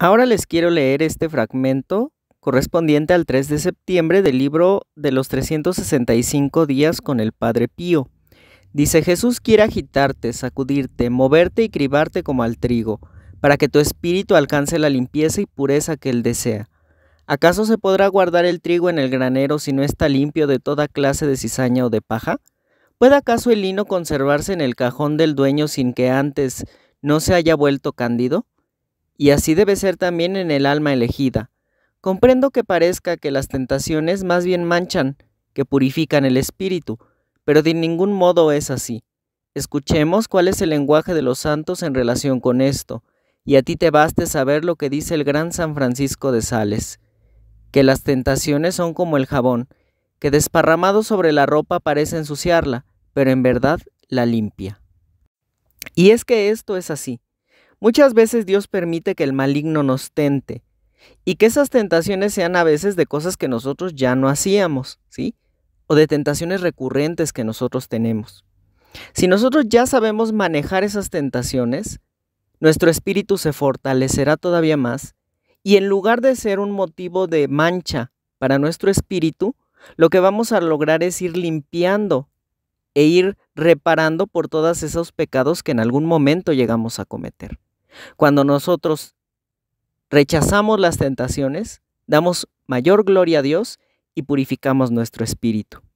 Ahora les quiero leer este fragmento correspondiente al 3 de septiembre del libro de los 365 días con el Padre Pío. Dice, Jesús quiere agitarte, sacudirte, moverte y cribarte como al trigo, para que tu espíritu alcance la limpieza y pureza que Él desea. ¿Acaso se podrá guardar el trigo en el granero si no está limpio de toda clase de cizaña o de paja? ¿Puede acaso el lino conservarse en el cajón del dueño sin que antes no se haya vuelto cándido? y así debe ser también en el alma elegida. Comprendo que parezca que las tentaciones más bien manchan, que purifican el espíritu, pero de ningún modo es así. Escuchemos cuál es el lenguaje de los santos en relación con esto, y a ti te baste saber lo que dice el gran San Francisco de Sales, que las tentaciones son como el jabón, que desparramado sobre la ropa parece ensuciarla, pero en verdad la limpia. Y es que esto es así. Muchas veces Dios permite que el maligno nos tente y que esas tentaciones sean a veces de cosas que nosotros ya no hacíamos, ¿sí? O de tentaciones recurrentes que nosotros tenemos. Si nosotros ya sabemos manejar esas tentaciones, nuestro espíritu se fortalecerá todavía más y en lugar de ser un motivo de mancha para nuestro espíritu, lo que vamos a lograr es ir limpiando e ir reparando por todos esos pecados que en algún momento llegamos a cometer. Cuando nosotros rechazamos las tentaciones, damos mayor gloria a Dios y purificamos nuestro espíritu.